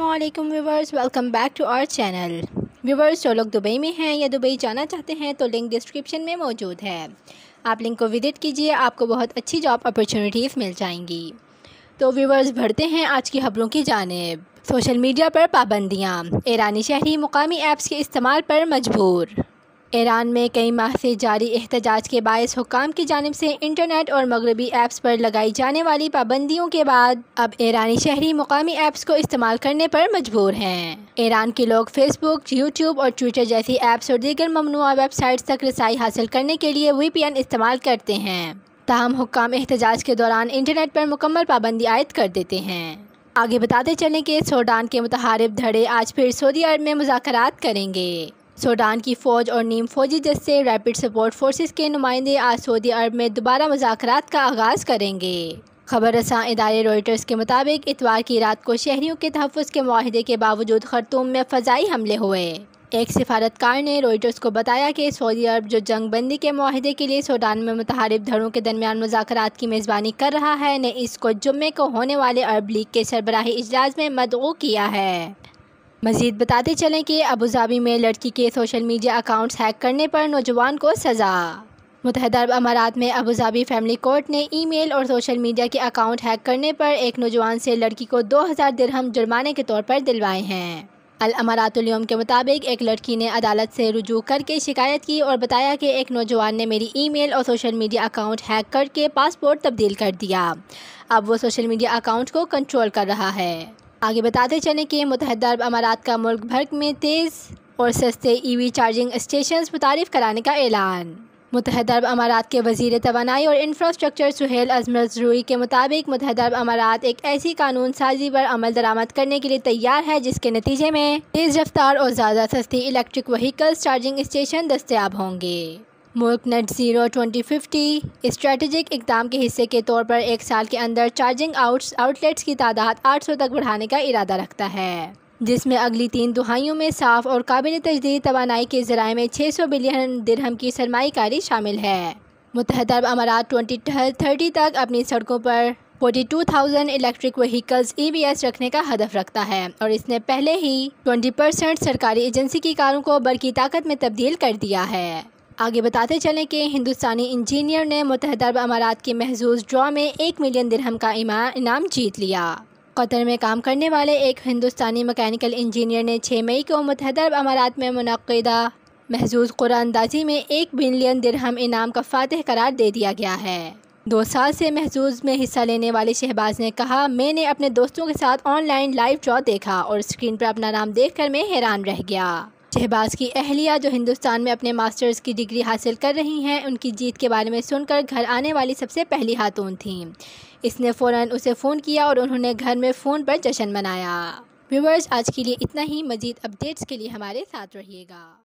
अल्लाम viewers welcome back to our channel viewers जो लोग दुबई में हैं या दुबई जाना चाहते हैं तो लिंक डिस्क्रिप्शन में मौजूद है आप लिंक को विज़िट कीजिए आपको बहुत अच्छी जॉब अपॉर्चुनिटीज़ मिल जाएंगी तो व्यूवर्स भरते हैं आज की खबरों की जानब सोशल मीडिया पर पाबंदियाँ ईरानी शहरी मुकामी ऐप्स के इस्तेमाल पर मजबूर ईरान में कई माह से जारी एहतजाज के बायस हुकाम की जानब से इंटरनेट और मगरबी ऐप्स पर लगाई जाने वाली पाबंदियों के बाद अब ईरानी शहरी मुकामी ऐप्स को इस्तेमाल करने पर मजबूर हैं ईरान के लोग फेसबुक यूट्यूब और ट्विटर जैसी ऐप्स और दीगर ममनुआ वेबसाइट्स तक रसाई हासिल करने के लिए वी पी एन इस्तेमाल करते हैं तहम हुकाम एहतजाज के दौरान इंटरनेट पर मुकम्मल पाबंदी आयद कर देते हैं आगे बताते चलें कि सोडान के मुतहारब धड़े आज फिर सऊदी अरब में मुजाकर करेंगे सूडान की फ़ौज और नीम फौजी जैसे रैपिड सपोर्ट फोर्सेस के नुमाइंदे आज सऊदी अरब में दोबारा मुजात का आगाज़ करेंगे खबर रसा इदारे रॉयटर्स के मुताबिक इतवार की रात को शहरीों के तहफ़ के माहदे के बावजूद खरतूम में फ़जाई हमले हुए एक सिफारतकार ने रॉयटर्स को बताया कि सऊदी अरब जो जंग बंदी के माहदे के लिए सूडान में मुतहरब धड़ों के दरमियान मुजात की मेज़बानी कर रहा है ने इसको जुम्मे को होने वाले अरब लीग के सरबराही इजलास में मदगू किया है मजीद बताते चलें कि अबूधाबी में लड़की के सोशल मीडिया अकाउंट्स हैक करने पर नौजवान को सज़ा मुतहद अरब अमारात में अबूधाबी फैमिली कोर्ट ने ईमेल और सोशल मीडिया के अकाउंट हैक करने पर एक नौजवान से लड़की को 2000 दिरहम जुर्माने के तौर पर दिलवाए हैं अल अमारातुलयम के मुताबिक एक लड़की ने अदालत से रुजू करके शिकायत की और बताया कि एक नौजवान ने मेरी ईमेल और सोशल मीडिया अकाउंट हैक करके पासपोर्ट तब्दील कर दिया अब वो सोशल मीडिया अकाउंट को कंट्रोल कर रहा है आगे बताते चलें कि मुतहद अरब अमारात का मुल्क भर में तेज़ और सस्ते ईवी चार्जिंग स्टेशन मुतारफ़ कराने का ऐलान मुतहद अरब अमारात के वजीर तोानाई और इंफ्रास्ट्रक्चर सुहेल अजमर जरूरी के मुताबिक मुतहद अरब अमारात एक ऐसी कानून साजी पर अमल दरामद करने के लिए तैयार है जिसके नतीजे में तेज़ रफ्तार और ज़्यादा सस्ती इलेक्ट्रिक वहीकल्स चार्जिंग स्टेशन दस्तियाब होंगे मुल्क net zero twenty fifty strategic इकदाम के हिस्से के तौर पर एक साल के अंदर चार्जिंग आउट्स आउटलेट्स की तादाद आठ सौ तक बढ़ाने का इरादा रखता है जिसमें अगली तीन दहाइयों में साफ और काबिल तजदीद तोानाई के जराये में छः सौ बिलियन दिरहम की सरमाकारी शामिल है मुतहद अमारात ट्वेंटी थर्टी तक अपनी सड़कों पर forty two thousand electric vehicles E e V S रखने का हदफ रखता है और इसने पहले ही ट्वेंटी परसेंट सरकारी एजेंसी की कारों को बरकी ताकत में तब्दील कर दिया है आगे बताते चलें कि हिंदुस्तानी इंजीनियर ने मुतहद अरब अमारात के महजूज ड्रॉ में एक मिलियन दिरहम का इनाम जीत लिया कतर में काम करने वाले एक हिंदुस्तानी मकैनिकल इंजीनियर ने छः मई को मुतहद अरब अमारात में मनदा महजूज कुरानंदाजी में एक मिलियन दिरहम इनाम का फातह करार दे दिया गया है दो साल से महजूज में हिस्सा लेने वाले शहबाज ने कहा मैंने अपने दोस्तों के साथ ऑनलाइन लाइव ड्रॉ देखा और स्क्रीन पर अपना नाम देखकर मैं हैरान रह गया शहबाज की अहलिया जो हिंदुस्तान में अपने मास्टर्स की डिग्री हासिल कर रही हैं उनकी जीत के बारे में सुनकर घर आने वाली सबसे पहली हाथों थीं इसने फ़ौर उसे फ़ोन किया और उन्होंने घर में फ़ोन पर जश्न मनाया व्यूवर्स आज के लिए इतना ही मज़ीद अपडेट्स के लिए हमारे साथ रहिएगा